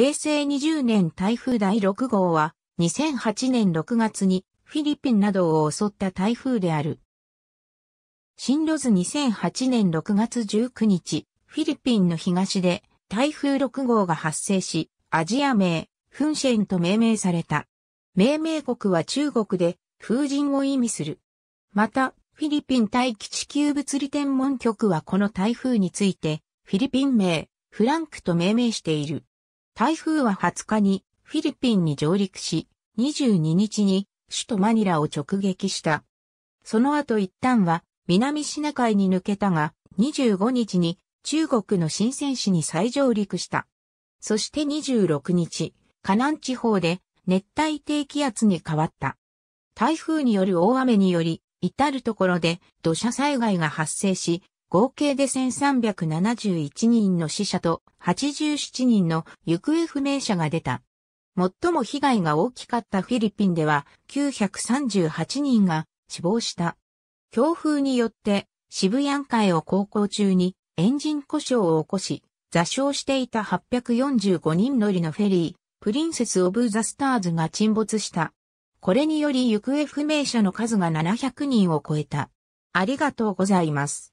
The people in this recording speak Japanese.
平成20年台風第6号は、2008年6月にフィリピンなどを襲った台風である。進路図2008年6月19日、フィリピンの東で台風6号が発生し、アジア名、フンシェンと命名された。命名国は中国で風神を意味する。また、フィリピン大気地球物理天文局はこの台風について、フィリピン名、フランクと命名している。台風は20日にフィリピンに上陸し、22日に首都マニラを直撃した。その後一旦は南シナ海に抜けたが、25日に中国の新鮮市に再上陸した。そして26日、河南地方で熱帯低気圧に変わった。台風による大雨により、至るところで土砂災害が発生し、合計で1371人の死者と87人の行方不明者が出た。最も被害が大きかったフィリピンでは938人が死亡した。強風によって渋谷海を航行中にエンジン故障を起こし、座礁していた845人乗りのフェリー、プリンセス・オブ・ザ・スターズが沈没した。これにより行方不明者の数が700人を超えた。ありがとうございます。